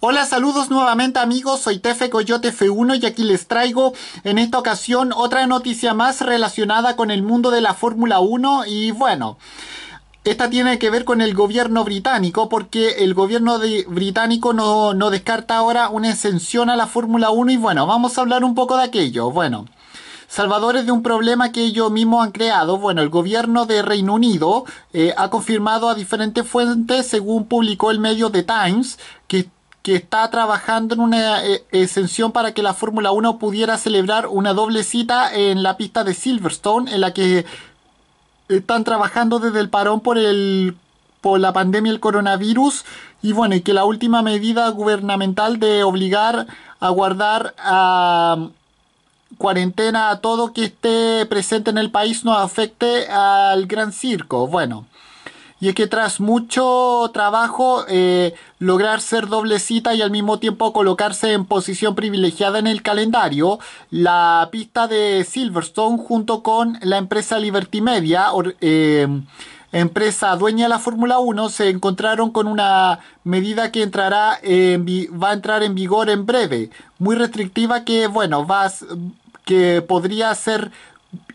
Hola, saludos nuevamente amigos, soy Tefe Coyote F1 y aquí les traigo en esta ocasión otra noticia más relacionada con el mundo de la Fórmula 1 y bueno, esta tiene que ver con el gobierno británico porque el gobierno británico no, descarta ahora una exención a la Fórmula 1 y bueno, vamos a hablar un poco de aquello, bueno salvadores de un problema que ellos mismos han creado. Bueno, el gobierno de Reino Unido eh, ha confirmado a diferentes fuentes, según publicó el medio The Times, que que está trabajando en una eh, exención para que la Fórmula 1 pudiera celebrar una doble cita en la pista de Silverstone, en la que están trabajando desde el parón por el por la pandemia del coronavirus y bueno, y que la última medida gubernamental de obligar a guardar a cuarentena a todo que esté presente en el país no afecte al gran circo. Bueno, y es que tras mucho trabajo eh, lograr ser doble cita y al mismo tiempo colocarse en posición privilegiada en el calendario, la pista de Silverstone junto con la empresa Liberty Media, eh, empresa dueña de la Fórmula 1, se encontraron con una medida que entrará va a entrar en vigor en breve, muy restrictiva que bueno, va, que podría ser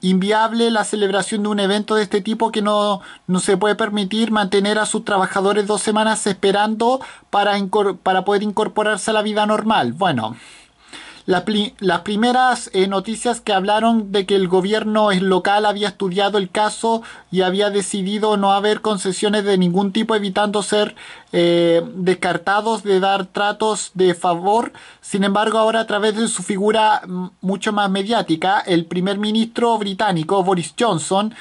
inviable la celebración de un evento de este tipo que no, no se puede permitir mantener a sus trabajadores dos semanas esperando para, para poder incorporarse a la vida normal. Bueno las primeras eh, noticias que hablaron de que el gobierno local había estudiado el caso y había decidido no haber concesiones de ningún tipo, evitando ser eh, descartados de dar tratos de favor. Sin embargo, ahora a través de su figura mucho más mediática, el primer ministro británico Boris Johnson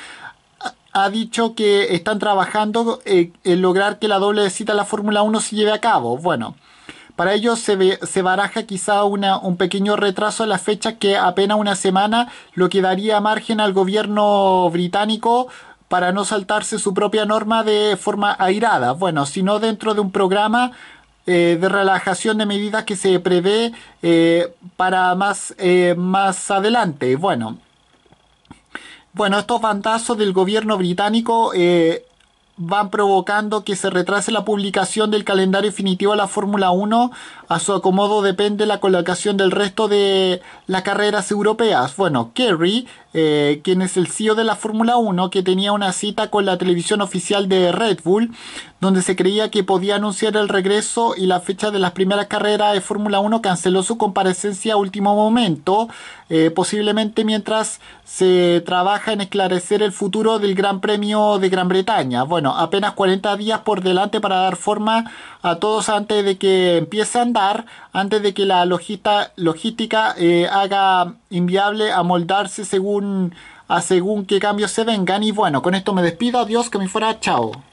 ha dicho que están trabajando eh, en lograr que la doble cita a la Fórmula 1 se lleve a cabo. Bueno, para ello se, se baraja quizá una, un pequeño retraso en las fechas que apenas una semana, lo que daría margen al gobierno británico para no saltarse su propia norma de forma airada. Bueno, sino dentro de un programa eh, de relajación de medidas que se prevé eh, para más, eh, más adelante. Bueno. Bueno, estos bandazos del gobierno británico van provocando que se retrase la publicación del calendario definitivo de la Fórmula 1. A su acomodo depende la colocación del resto de las carreras europeas. Bueno, Kerry, eh, quien es el CEO de la Fórmula 1, que tenía una cita con la televisión oficial de Red Bull, donde se creía que podía anunciar el regreso y la fecha de las primeras carreras de Fórmula 1, canceló su comparecencia a último momento, eh, posiblemente mientras se trabaja en esclarecer el futuro del Gran Premio de Gran Bretaña. Bueno, apenas 40 días por delante para dar forma a todos antes de que empiece a andar, antes de que la logística eh, haga inviable amoldarse según a según qué cambios se vengan. Y bueno, con esto me despido. Adiós, que me fuera. Chao.